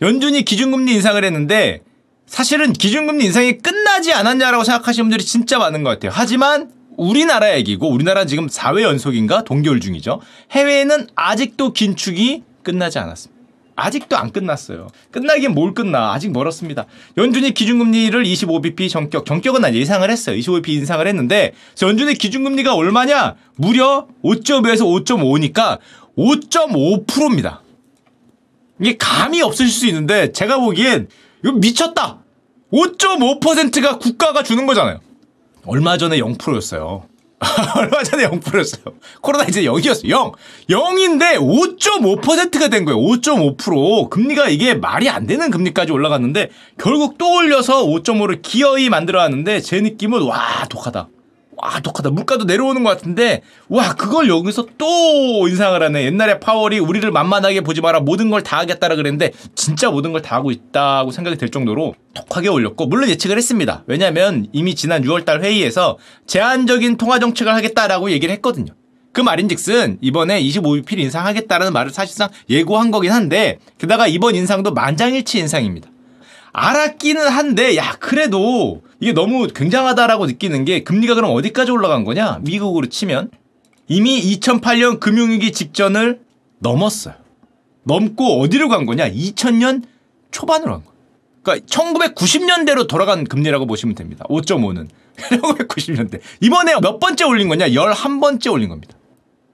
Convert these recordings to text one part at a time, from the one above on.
연준이 기준금리 인상을 했는데 사실은 기준금리 인상이 끝나지 않았냐라고 생각하시는 분들이 진짜 많은 것 같아요. 하지만 우리나라 얘기고 우리나라 지금 4회 연속인가 동결 중이죠. 해외에는 아직도 긴축이 끝나지 않았습니다. 아직도 안 끝났어요. 끝나긴 뭘 끝나. 아직 멀었습니다. 연준이 기준금리를 25bp 전격전격은난 예상을 했어요. 25bp 인상을 했는데 연준의 기준금리가 얼마냐? 무려 5.5에서 5.5니까 5.5%입니다. 이게 감이 없으실 수 있는데 제가 보기엔 이거 미쳤다. 5.5%가 국가가 주는 거잖아요. 얼마 전에 0%였어요. 얼마 전에 0%였어요. 코로나 이제 0이었어요. 0! 0인데 5.5%가 된 거예요. 5.5%. 금리가 이게 말이 안 되는 금리까지 올라갔는데 결국 또 올려서 5.5를 기어이 만들어 왔는데 제 느낌은 와, 독하다. 아 독하다 물가도 내려오는 것 같은데 와 그걸 여기서 또 인상을 하네 옛날에 파월이 우리를 만만하게 보지 마라 모든 걸 다 하겠다라 그랬는데 진짜 모든 걸 다 하고 있다고 생각이 될 정도로 독하게 올렸고 물론 예측을 했습니다 왜냐면 하 이미 지난 6월달 회의에서 제한적인 통화 정책을 하겠다라고 얘기를 했거든요 그 말인즉슨 이번에 25bp 인상하겠다라는 말을 사실상 예고한 거긴 한데 게다가 이번 인상도 만장일치 인상입니다 알았기는 한데 야 그래도 이게 너무 굉장하다라고 느끼는 게 금리가 그럼 어디까지 올라간 거냐? 미국으로 치면 이미 2008년 금융위기 직전을 넘었어요. 넘고 어디로 간 거냐? 2000년 초반으로 간거야 그러니까 1990년대로 돌아간 금리라고 보시면 됩니다. 5.5는 1990년대 이번에 몇 번째 올린 거냐? 11번째 올린 겁니다.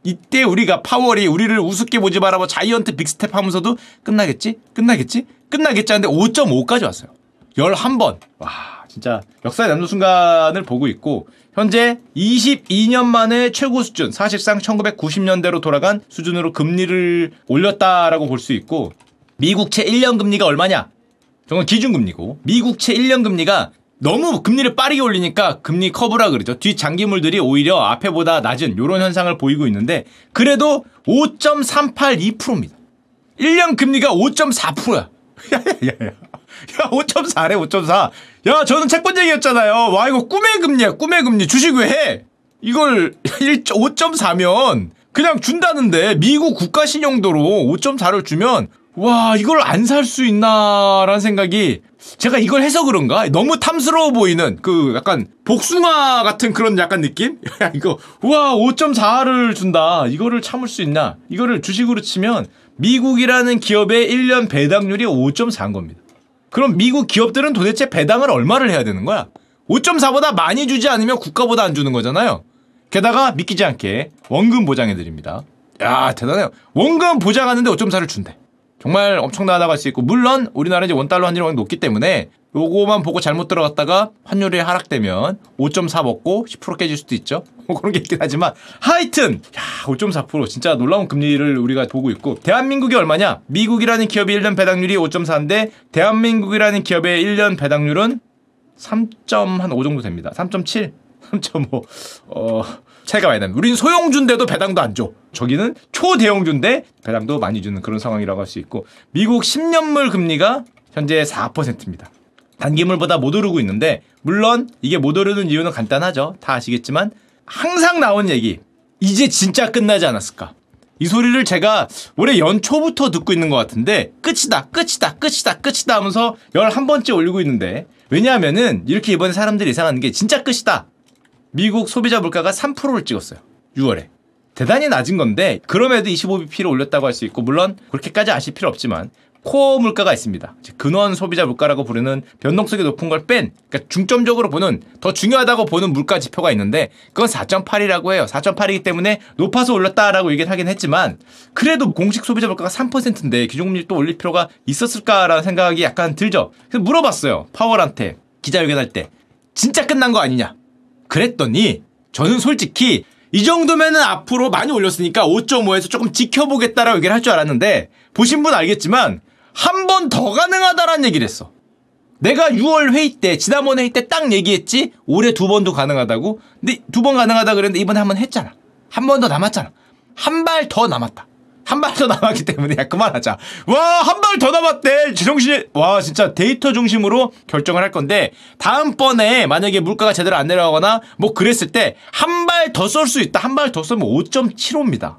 이때 우리가 파월이 우리를 우습게 보지 말라뭐 자이언트 빅스텝 하면서도 끝나겠지? 끝나겠지? 끝나겠지 하는데 5.5까지 왔어요. 11번. 와, 진짜 역사에 남는 순간을 보고 있고 현재 22년 만에 최고 수준, 사실상 1990년대로 돌아간 수준으로 금리를 올렸다라고 볼 수 있고 미국채 1년 금리가 얼마냐? 저건 기준금리고 미국채 1년 금리가 너무 금리를 빠르게 올리니까 금리 커브라 그러죠. 뒤 장기물들이 오히려 앞에보다 낮은 요런 현상을 보이고 있는데 그래도 5.382%입니다. 1년 금리가 5.4%야. 야야 5.4래 5.4. 야 저는 채권쟁이였잖아요. 와 이거 꿈의 금리야 꿈의 금리 주식 왜 해? 이걸 5.4면 그냥 준다는데 미국 국가신용도로 5.4를 주면 와 이걸 안 살 수 있나라는 생각이 제가 이걸 해서 그런가? 너무 탐스러워 보이는 그 약간 복숭아 같은 그런 약간 느낌? 야 이거 우와 5.4를 준다. 이거를 참을 수 있나? 이거를 주식으로 치면 미국이라는 기업의 1년 배당률이 5.4인 겁니다. 그럼 미국 기업들은 도대체 배당을 얼마를 해야 되는 거야? 5.4보다 많이 주지 않으면 국가보다 안 주는 거잖아요. 게다가 믿기지 않게 원금 보장해드립니다. 야 대단해요. 원금 보장하는데 5.4를 준대. 정말 엄청나다고 할 수 있고 물론 우리나라 이제 원달러 환율이 높기 때문에 요거만 보고 잘못 들어갔다가 환율이 하락되면 5.4 먹고 10% 깨질 수도 있죠. 뭐 그런 게 있긴 하지만 하여튼 야5.4% 진짜 놀라운 금리를 우리가 보고 있고 대한민국이 얼마냐? 미국이라는 기업의 1년 배당률이 5.4인데 대한민국이라는 기업의 1년 배당률은 3.5 정도 됩니다. 3.7, 3.5. 어 차이가 많이 납니다. 우린 소형주인데도 배당도 안 줘. 저기는 초대형주인데 배당도 많이 주는 그런 상황이라고 할 수 있고 미국 10년물 금리가 현재 4%입니다. 단기물보다 못 오르고 있는데 물론 이게 못 오르는 이유는 간단하죠. 다 아시겠지만 항상 나온 얘기 이제 진짜 끝나지 않았을까. 이 소리를 제가 올해 연초부터 듣고 있는 것 같은데 끝이다 끝이다 끝이다 끝이다 하면서 열 한번째 올리고 있는데 왜냐하면은 이렇게 이번에 사람들이 이상한 게 진짜 끝이다 미국 소비자 물가가 3%를 찍었어요. 6월에. 대단히 낮은 건데 그럼에도 25BP를 올렸다고 할 수 있고 물론 그렇게까지 아실 필요 없지만 코어 물가가 있습니다. 근원 소비자 물가라고 부르는 변동성이 높은 걸 뺀, 그러니까 중점적으로 보는 더 중요하다고 보는 물가 지표가 있는데 그건 4.8이라고 해요. 4.8이기 때문에 높아서 올렸다라고 얘기를 하긴 했지만 그래도 공식 소비자 물가가 3%인데 기준금리 또 올릴 필요가 있었을까라는 생각이 약간 들죠. 그래서 물어봤어요. 파월한테 기자회견할 때 진짜 끝난 거 아니냐? 그랬더니 저는 솔직히 이 정도면은 앞으로 많이 올렸으니까 5.5에서 조금 지켜보겠다라고 얘기를 할 줄 알았는데 보신 분 알겠지만 한 번 더 가능하다라는 얘기를 했어. 내가 6월 회의 때 지난번 회의 때 딱 얘기했지 올해 두 번도 가능하다고 근데 두 번 가능하다 그랬는데 이번에 한 번 했잖아. 한 번 더 남았잖아. 한 발 더 남았다. 한발더 남았기 때문에 야 그만하자. 와 한 발 더 남았대. 지정신 와 진짜 데이터 중심으로 결정을 할 건데 다음번에 만약에 물가가 제대로 안 내려가거나 뭐 그랬을 때 한 발 더 쏠 수 있다. 한 발 더 쏘면 5.75입니다.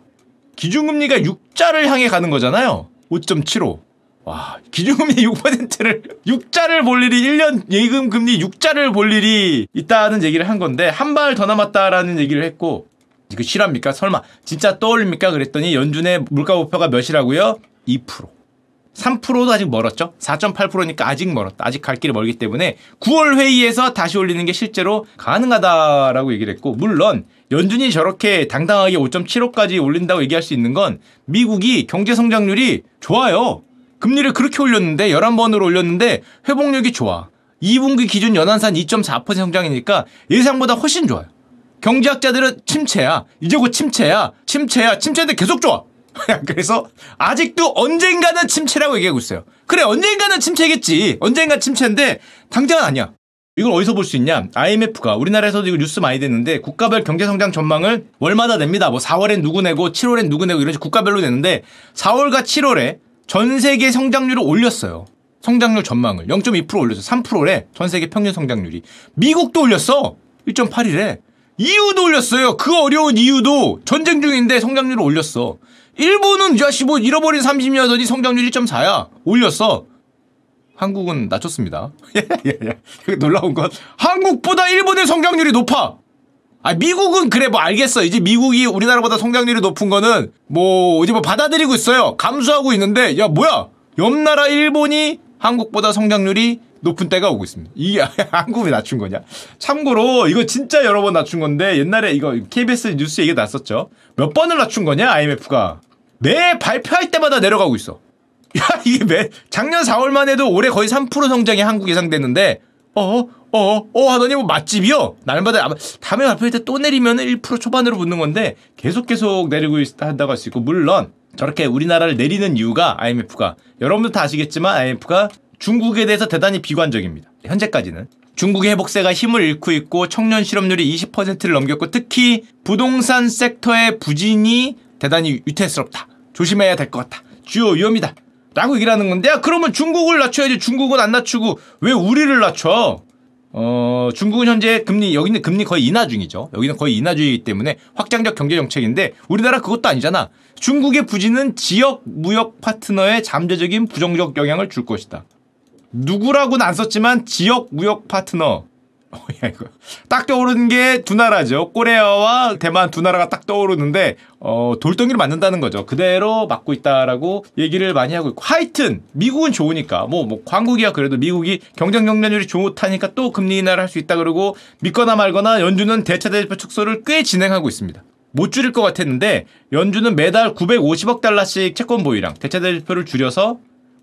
기준금리가 6자를 향해 가는 거잖아요. 5.75. 와, 기준금리 6%를 6자를 볼 일이 1년 예금 금리 6자를 볼 일이 있다는 얘기를 한 건데 한 발 더 남았다라는 얘기를 했고 이거 실합니까? 설마 진짜 떠올립니까? 그랬더니 연준의 물가 목표가 몇이라고요? 2%. 3%도 아직 멀었죠. 4.8%니까 아직 멀었다. 아직 갈 길이 멀기 때문에 9월 회의에서 다시 올리는 게 실제로 가능하다라고 얘기를 했고 물론 연준이 저렇게 당당하게 5.75까지 올린다고 얘기할 수 있는 건 미국이 경제 성장률이 좋아요. 금리를 그렇게 올렸는데 11번으로 올렸는데 회복력이 좋아. 2분기 기준 연한산2.4% 성장이니까 예상보다 훨씬 좋아요. 경제학자들은 침체야. 이제 곧 침체야. 침체야. 침체인데 계속 좋아. 그래서 아직도 언젠가는 침체라고 얘기하고 있어요. 그래 언젠가는 침체겠지. 언젠가 침체인데 당장은 아니야. 이걸 어디서 볼 수 있냐? IMF가 우리나라에서도 이거 뉴스 많이 됐는데 국가별 경제 성장 전망을 월마다 냅니다. 뭐 4월엔 누구 내고 7월엔 누구 내고 이런 식 국가별로 내는데 4월과 7월에 전 세계 성장률을 올렸어요. 성장률 전망을 0.2% 올려서 3%래 전 세계 평균 성장률이 미국도 올렸어 1.8이래 이유도 올렸어요. 그 어려운 이유도 전쟁 중인데 성장률을 올렸어. 일본은 야씨 뭐 잃어버린 3 0년전니 성장률 1.4야. 올렸어. 한국은 낮췄습니다. 예, 예, 예. 놀라운 건 한국보다 일본의 성장률이 높아. 아 미국은 그래 뭐 알겠어. 이제 미국이 우리나라보다 성장률이 높은 거는 뭐 이제 뭐 받아들이고 있어요. 감수하고 있는데 야 뭐야? 옆 나라 일본이 한국보다 성장률이 높은 때가 오고 있습니다. 이게 한국이 낮춘 거냐? 참고로 이거 진짜 여러 번 낮춘 건데 옛날에 이거 KBS 뉴스에 이게 났었죠. 몇 번을 낮춘 거냐 IMF가 매 발표할 때마다 내려가고 있어. 야 이게 매 작년 4월만 해도 올해 거의 3% 성장이 한국 예상됐는데 어어 어어 어, 하더니 뭐 맛집이요 날마다 아마 다음에 발표할 때 또 내리면 1% 초반으로 붙는 건데 계속 계속 내리고 있다 한다고 할 수 있고 물론 저렇게 우리나라를 내리는 이유가 IMF가 여러분들 다 아시겠지만 IMF가 중국에 대해서 대단히 비관적입니다. 현재까지는 중국의 회복세가 힘을 잃고 있고 청년 실업률이 20%를 넘겼고 특히 부동산 섹터의 부진이 대단히 유태스럽다. 조심해야 될 것 같다. 주요 위험이다. 라고 얘기를 하는 건데 야 아, 그러면 중국을 낮춰야지 중국은 안 낮추고 왜 우리를 낮춰? 어, 중국은 현재 금리, 여기는 금리 거의 인하 중이죠. 여기는 거의 인하 중이기 때문에 확장적 경제 정책인데 우리나라 그것도 아니잖아. 중국의 부진은 지역 무역 파트너의 잠재적인 부정적 영향을 줄 것이다. 누구라고는 안 썼지만 지역 무역 파트너 어, 딱 떠오르는 게 두 나라죠. 코레아와 대만 두 나라가 딱 떠오르는데 어, 돌덩이를 맞는다는 거죠. 그대로 맞고 있다라고 얘기를 많이 하고 있고 하여튼 미국은 좋으니까 뭐뭐 뭐 광국이야 뭐, 그래도 미국이 경쟁 경련율이 좋다니까 또 금리 인하를 할 수 있다 그러고 믿거나 말거나 연준은 대차 대표 축소를 꽤 진행하고 있습니다. 못 줄일 것 같았는데 연준은 매달 950억 달러씩 채권 보유량 대체 대표를 줄여서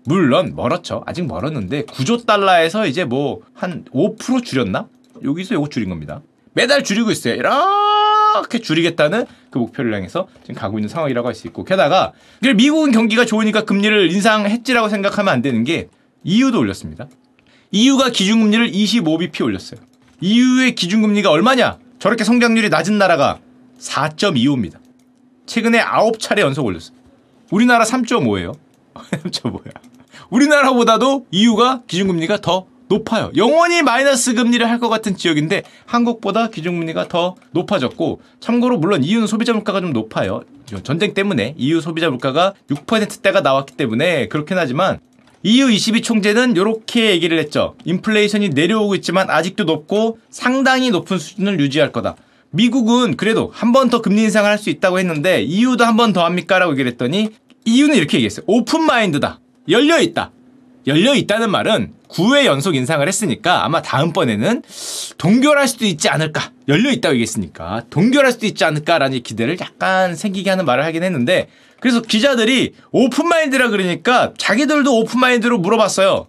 물론 멀었죠. 아직 멀었는데 9조 달러에서 이제 뭐 한 5% 줄였나? 여기서 요거 줄인 겁니다. 매달 줄이고 있어요. 이렇게 줄이겠다는 그 목표를 향해서 지금 가고 있는 상황이라고 할 수 있고 게다가 미국은 경기가 좋으니까 금리를 인상했지라고 생각하면 안 되는 게이유도 e 올렸습니다. 이유가 e 기준금리를 25bp 올렸어요. 이유의 e 기준금리가 얼마냐? 저렇게 성장률이 낮은 나라가 4.25입니다. 최근에 9차례 연속 올렸어요. 우리나라 3.5예요. 3.5야. 우리나라보다도 이유가 기준금리가 더 높아요. 영원히 마이너스 금리를 할 것 같은 지역인데 한국보다 기준금리가 더 높아졌고 참고로 물론 EU는 소비자 물가가 좀 높아요. 전쟁 때문에 EU 소비자 물가가 6%대가 나왔기 때문에 그렇긴 하지만 EU22 총재는 이렇게 얘기를 했죠. 인플레이션이 내려오고 있지만 아직도 높고 상당히 높은 수준을 유지할 거다. 미국은 그래도 한 번 더 금리 인상을 할 수 있다고 했는데 EU도 한 번 더 합니까? 라고 얘기를 했더니 EU는 이렇게 얘기했어요. 오픈 마인드다. 열려 있다. 열려 있다는 말은 9회 연속 인상을 했으니까 아마 다음번에는 동결할 수도 있지 않을까. 열려 있다고 얘기했으니까 동결할 수도 있지 않을까라는 기대를 약간 생기게 하는 말을 하긴 했는데 그래서 기자들이 오픈마인드라 그러니까 자기들도 오픈마인드로 물어봤어요.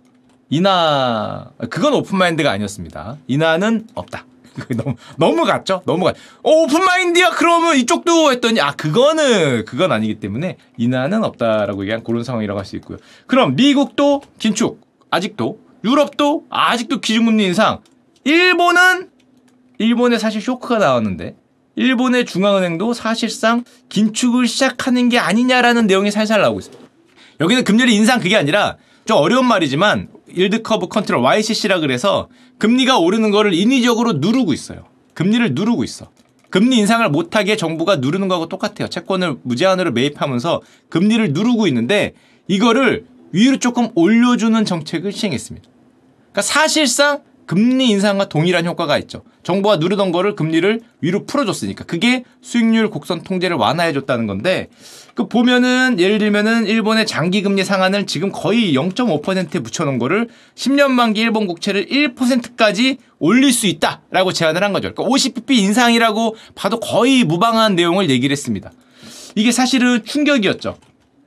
이나, 그건 오픈마인드가 아니었습니다. 이나는 없다. 너무 너무 갔죠? 너무 갔. 어, 오픈 마인드야. 그러면 이쪽도 했더니 아 그거는 그건 아니기 때문에 인하는 없다라고 얘기한 그런 상황이라고 할 수 있고요. 그럼 미국도 긴축 아직도 유럽도 아직도 기준금리 인상. 일본은 일본에 사실 쇼크가 나왔는데 일본의 중앙은행도 사실상 긴축을 시작하는 게 아니냐라는 내용이 살살 나오고 있습니다. 여기는 금리를 인상 그게 아니라 좀 어려운 말이지만 일드 커브 컨트롤 YCC라 그래서 금리가 오르는 거를 인위적으로 누르고 있어요. 금리를 누르고 있어. 금리 인상을 못하게 정부가 누르는 거하고 똑같아요. 채권을 무제한으로 매입하면서 금리를 누르고 있는데 이거를 위로 조금 올려주는 정책을 시행했습니다. 그러니까 사실상 금리 인상과 동일한 효과가 있죠. 정부가 누르던 거를 금리를 위로 풀어줬으니까 그게 수익률 곡선 통제를 완화해줬다는 건데 그 보면은 예를 들면은 일본의 장기 금리 상한을 지금 거의 0.5%에 붙여놓은 거를 10년 만기 일본 국채를 1%까지 올릴 수 있다라고 제안을 한 거죠. 그러니까 50bp 인상이라고 봐도 거의 무방한 내용을 얘기를 했습니다. 이게 사실은 충격이었죠.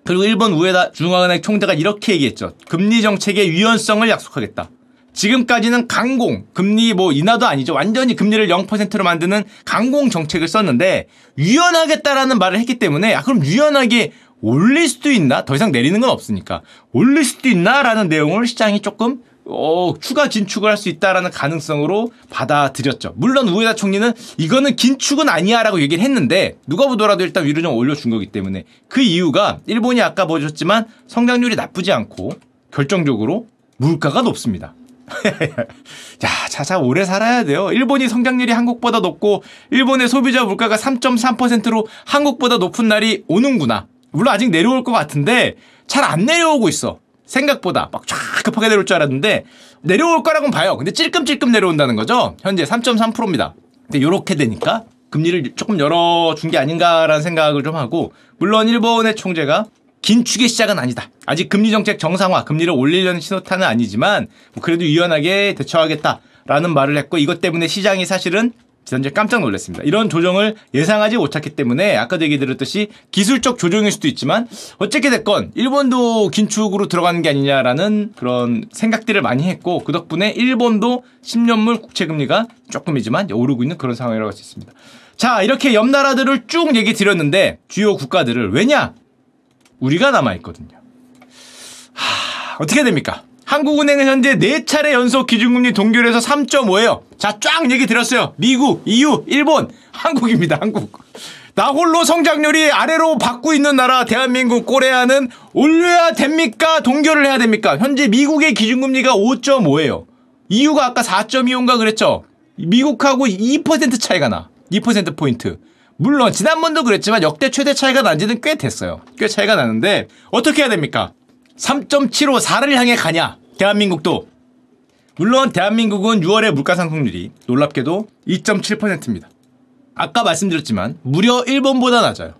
그리고 일본 우에다 중앙은행 총재가 이렇게 얘기했죠. 금리 정책의 유연성을 약속하겠다. 지금까지는 강공, 금리 뭐 인하도 아니죠. 완전히 금리를 0%로 만드는 강공 정책을 썼는데 유연하겠다라는 말을 했기 때문에 아 그럼 유연하게 올릴 수도 있나? 더 이상 내리는 건 없으니까. 올릴 수도 있나라는 내용을 시장이 조금 어, 추가 긴축을 할 수 있다라는 가능성으로 받아들였죠. 물론 우에다 총리는 이거는 긴축은 아니야라고 얘기를 했는데 누가 보더라도 일단 위로 좀 올려준 거기 때문에 그 이유가 일본이 아까 보셨지만 성장률이 나쁘지 않고 결정적으로 물가가 높습니다. 자, 자자 오래 살아야 돼요. 일본이 성장률이 한국보다 높고 일본의 소비자 물가가 3.3%로 한국보다 높은 날이 오는구나. 물론 아직 내려올 것 같은데 잘 안 내려오고 있어. 생각보다 막 쫙 급하게 내려올 줄 알았는데 내려올 거라고는 봐요. 근데 찔끔찔끔 내려온다는 거죠. 현재 3.3%입니다. 근데 요렇게 되니까 금리를 조금 열어준 게 아닌가라는 생각을 좀 하고 물론 일본의 총재가 긴축의 시작은 아니다. 아직 금리 정책 정상화, 금리를 올리려는 신호탄은 아니지만 뭐 그래도 유연하게 대처하겠다라는 말을 했고 이것 때문에 시장이 사실은 지난주에 깜짝 놀랐습니다. 이런 조정을 예상하지 못했기 때문에 아까도 얘기 들었듯이 기술적 조정일 수도 있지만 어떻게 됐건 일본도 긴축으로 들어가는 게 아니냐라는 그런 생각들을 많이 했고 그 덕분에 일본도 10년물 국채금리가 조금이지만 오르고 있는 그런 상황이라고 할 수 있습니다. 자 이렇게 옆 나라들을 쭉 얘기 드렸는데 주요 국가들을 왜냐 우리가 남아있거든요. 하, 어떻게 됩니까? 한국은행은 현재 4차례 연속 기준금리 동결해서 3.5예요. 자, 쫙 얘기 드렸어요. 미국, EU, 일본, 한국입니다. 한국. 나홀로 성장률이 아래로 받고 있는 나라 대한민국 꼬레아는 올려야 됩니까? 동결을 해야 됩니까? 현재 미국의 기준금리가 5.5예요. EU가 아까 4.25인가 그랬죠? 미국하고 2% 차이가 나. 2%포인트. 물론 지난번도 그랬지만 역대 최대 차이가 난 지는 꽤 됐어요. 꽤 차이가 나는데 어떻게 해야 됩니까? 3.75 4를 향해 가냐? 대한민국도 물론 대한민국은 6월의 물가 상승률이 놀랍게도 2.7%입니다. 아까 말씀드렸지만 무려 일본보다 낮아요.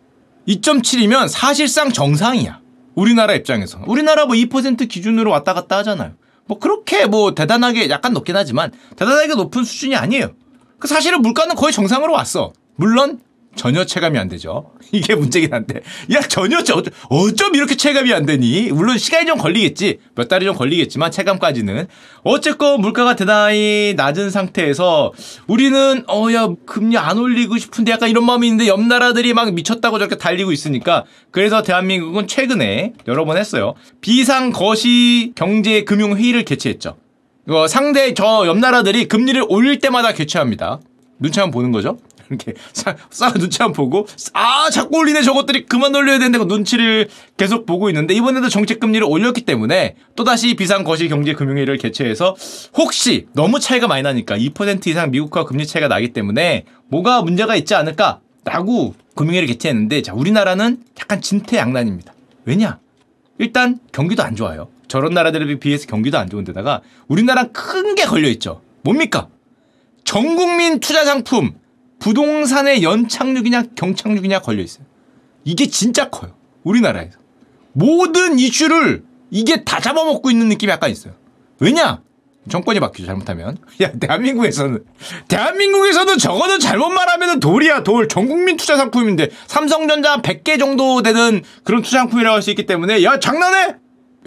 2.7이면 사실상 정상이야. 우리나라 입장에서. 우리나라 뭐 2% 기준으로 왔다 갔다 하잖아요. 뭐 그렇게 뭐 대단하게 약간 높긴 하지만 대단하게 높은 수준이 아니에요. 그 사실은 물가는 거의 정상으로 왔어. 물론 전혀 체감이 안 되죠. 이게 문제긴 한데. 야, 전혀 어쩜, 어쩜 이렇게 체감이 안 되니? 물론 시간이 좀 걸리겠지. 몇 달이 좀 걸리겠지만 체감까지는. 어쨌건 물가가 대단히 낮은 상태에서 우리는 어, 야, 금리 안 올리고 싶은데 약간 이런 마음이 있는데 옆 나라들이 막 미쳤다고 저렇게 달리고 있으니까 그래서 대한민국은 최근에 여러 번 했어요. 비상 거시 경제 금융 회의를 개최했죠. 어, 상대 저 옆 나라들이 금리를 올릴 때마다 개최합니다. 눈치 한번 보는 거죠. 이렇게 싹 눈치 안 보고 아 자꾸 올리네 저것들이 그만 올려야 되는데 그 눈치를 계속 보고 있는데 이번에도 정책 금리를 올렸기 때문에 또다시 비상 거시 경제 금융회를 개최해서 혹시 너무 차이가 많이 나니까 2% 이상 미국과 금리 차이가 나기 때문에 뭐가 문제가 있지 않을까? 라고 금융회를 개최했는데 자 우리나라는 약간 진퇴양난입니다. 왜냐? 일단 경기도 안 좋아요. 저런 나라들에 비해서 경기도 안 좋은 데다가 우리나라 큰 게 걸려 있죠. 뭡니까? 전 국민 투자 상품 부동산의 연착륙이냐 경착륙이냐 걸려 있어요. 이게 진짜 커요. 우리나라에서. 모든 이슈를 이게 다 잡아먹고 있는 느낌이 약간 있어요. 왜냐? 정권이 바뀌죠, 잘못하면. 야, 대한민국에서는. 대한민국에서는 적어도 잘못 말하면 돌이야, 돌. 전 국민 투자 상품인데. 삼성전자 100개 정도 되는 그런 투자 상품이라고 할 수 있기 때문에. 야, 장난해!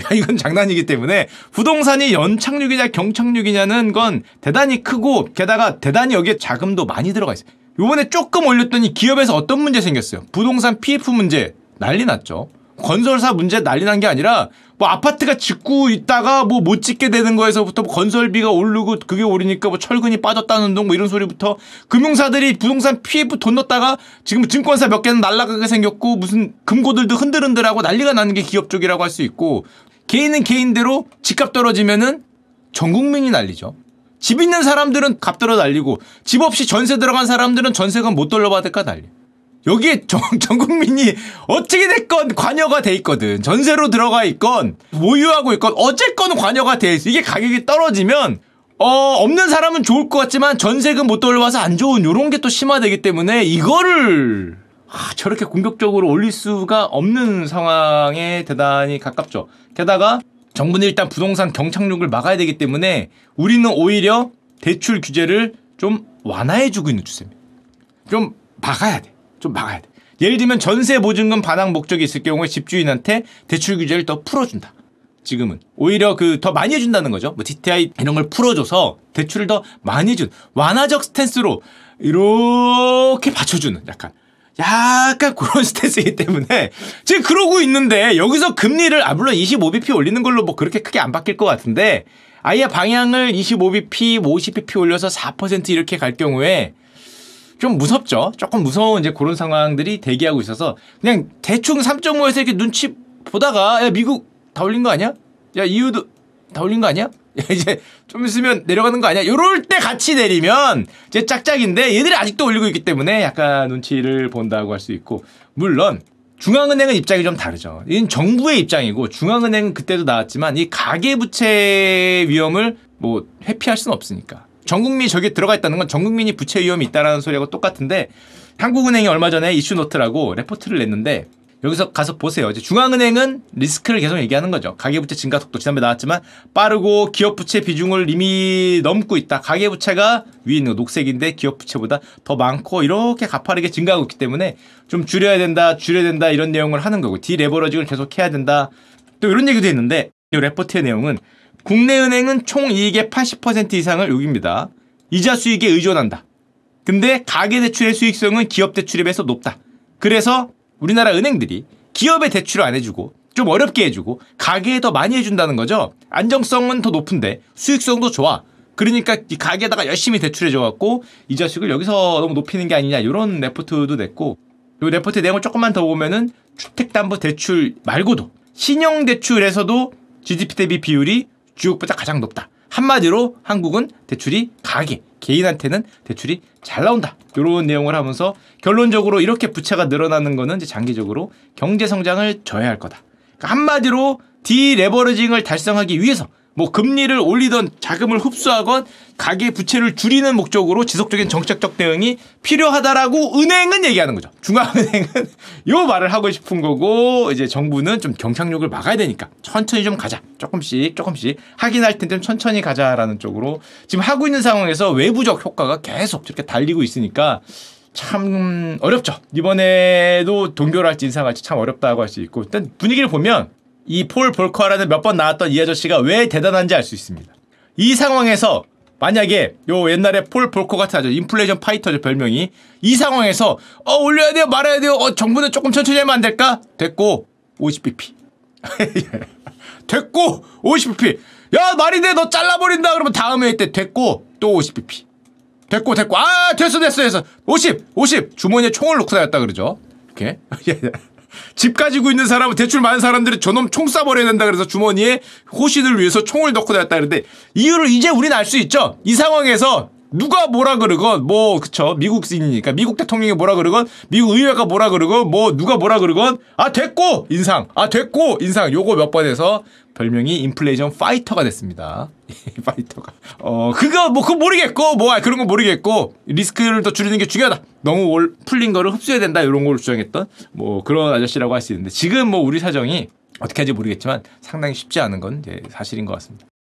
야, 이건 장난이기 때문에 부동산이 연착륙이냐 경착륙이냐는 건 대단히 크고 게다가 대단히 여기에 자금도 많이 들어가 있어요. 요번에 조금 올렸더니 기업에서 어떤 문제 생겼어요? 부동산 PF 문제 난리 났죠. 건설사 문제 난리 난 게 아니라 뭐 아파트가 짓고 있다가 뭐 못 짓게 되는 거에서부터 뭐 건설비가 오르고 그게 오르니까 뭐 철근이 빠졌다는 둥뭐 이런 소리부터 금융사들이 부동산 PF 돈 넣었다가 지금 증권사 몇 개는 날라가게 생겼고 무슨 금고들도 흔들흔들하고 난리가 나는 게 기업 쪽이라고 할 수 있고 개인은 개인대로 집값 떨어지면은 전 국민이 난리죠. 집 있는 사람들은 값 들어 날리고 집 없이 전세 들어간 사람들은 전세금 못 돌려받을까 난리. 여기에 전, 전 국민이 어떻게 됐건 관여가 돼 있거든. 전세로 들어가 있건 보유하고 있건 어쨌건 관여가 돼 있어. 이게 가격이 떨어지면 어, 없는 사람은 좋을 것 같지만 전세금 못 돌려와서 안 좋은 요런 게 또 심화되기 때문에 이거를 아, 저렇게 공격적으로 올릴 수가 없는 상황에 대단히 가깝죠. 게다가 정부는 일단 부동산 경착륙을 막아야 되기 때문에 우리는 오히려 대출 규제를 좀 완화해주고 있는 추세입니다. 좀 막아야 돼. 좀 막아야 돼. 예를 들면 전세 보증금 반환 목적이 있을 경우에 집주인한테 대출 규제를 더 풀어준다. 지금은 오히려 그 더 많이 해준다는 거죠. 뭐 DTI 이런 걸 풀어줘서 대출을 더 많이 준 완화적 스탠스로 이렇게 받쳐주는 약간 약간 그런 스탠스이기 때문에 지금 그러고 있는데 여기서 금리를 아 물론 25bp 올리는 걸로 뭐 그렇게 크게 안 바뀔 것 같은데 아예 방향을 25bp, 50bp 올려서 4% 이렇게 갈 경우에 좀 무섭죠. 조금 무서운 이제 그런 상황들이 대기하고 있어서 그냥 대충 3.5에서 이렇게 눈치 보다가 야 미국 다 올린 거 아니야? 야이유도다 올린 거 아니야? 이제 좀 있으면 내려가는 거 아니야? 요럴 때 같이 내리면 이제 짝짝인데 얘들이 아직도 올리고 있기 때문에 약간 눈치를 본다고 할 수 있고 물론 중앙은행은 입장이 좀 다르죠. 이건 정부의 입장이고 중앙은행은 그때도 나왔지만 이 가계부채 위험을 뭐 회피할 수는 없으니까. 전국민이 저기에 들어가 있다는 건 전국민이 부채 위험이 있다라는 소리하고 똑같은데 한국은행이 얼마 전에 이슈노트라고 레포트를 냈는데 여기서 가서 보세요. 이제 중앙은행은 리스크를 계속 얘기하는 거죠. 가계부채 증가 속도 지난번에 나왔지만 빠르고 기업부채 비중을 이미 넘고 있다. 가계부채가 위에 있는 녹색인데 기업부채보다 더 많고 이렇게 가파르게 증가하고 있기 때문에 좀 줄여야 된다, 줄여야 된다 이런 내용을 하는 거고 디레버러징을 계속 해야 된다. 또 이런 얘기도 했는데 이 레포트의 내용은 국내은행은 총 이익의 80% 이상을 여기입니다. 이자 수익에 의존한다. 근데 가계대출의 수익성은 기업대출에 비해서 높다. 그래서 우리나라 은행들이 기업에 대출을 안 해주고 좀 어렵게 해주고 가게에 더 많이 해준다는 거죠. 안정성은 더 높은데 수익성도 좋아. 그러니까 이 가게에다가 열심히 대출해줘갖고 이 자식을 여기서 너무 높이는 게 아니냐 이런 레포트도 냈고 요 레포트 내용을 조금만 더 보면은 주택담보대출 말고도 신용대출에서도 GDP 대비 비율이 주옥보다 가장 높다. 한마디로 한국은 대출이 가게, 개인한테는 대출이 잘 나온다. 이런 내용을 하면서 결론적으로 이렇게 부채가 늘어나는 거는 이제 장기적으로 경제 성장을 저해할 거다. 그러니까 한마디로 디레버리징을 달성하기 위해서 뭐 금리를 올리던 자금을 흡수하건 가계 부채를 줄이는 목적으로 지속적인 정책적 대응이 필요하다라고 은행은 얘기하는 거죠. 중앙은행은 요 말을 하고 싶은 거고 이제 정부는 좀 경착륙을 막아야 되니까 천천히 좀 가자. 조금씩 조금씩 확인할 텐데 천천히 가자라는 쪽으로 지금 하고 있는 상황에서 외부적 효과가 계속 저렇게 달리고 있으니까 참 어렵죠. 이번에도 동결할지 인상할지 참 어렵다고 할 수 있고 일단 분위기를 보면 이폴 볼커라는 몇 번 나왔던 이 아저씨가 왜 대단한지 알 수 있습니다. 이 상황에서 만약에 요 옛날에 폴 볼커 같은 아저 인플레이션 파이터죠 별명이 이 상황에서 어 올려야 돼요 말아야 돼요 어 정부는 조금 천천히 하면 안 될까 됐고 50bp 됐고 50bp 야 말이 돼너 잘라버린다 그러면 다음 회 때 됐고 또 50bp 됐고 됐고 아 됐어 됐어 됐어 50 50 주머니에 총을 넣고 다녔다 그러죠 이렇게 예, 예. 집 가지고 있는 사람은 대출 많은 사람들이 저놈 총 쏴버려야 된다 그래서 주머니에 호신을 위해서 총을 넣고 다녔다 그런데 이유를 이제 우리는알 수 있죠. 이 상황에서 누가 뭐라 그러건 뭐 그쵸 미국인이니까 미국 대통령이 뭐라 그러건 미국 의회가 뭐라 그러건 뭐 누가 뭐라 그러건 아 됐고 인상 아 됐고 인상 요거 몇 번 해서 별명이 인플레이션 파이터가 됐습니다. 파이터가 어 그거 뭐 그거 모르겠고 뭐 아, 그런 거 모르겠고 리스크를 더 줄이는 게 중요하다. 너무 올, 풀린 거를 흡수해야 된다 이런 걸 주장했던 뭐 그런 아저씨라고 할 수 있는데 지금 뭐 우리 사정이 어떻게 할지 모르겠지만 상당히 쉽지 않은 건 이제 사실인 것 같습니다.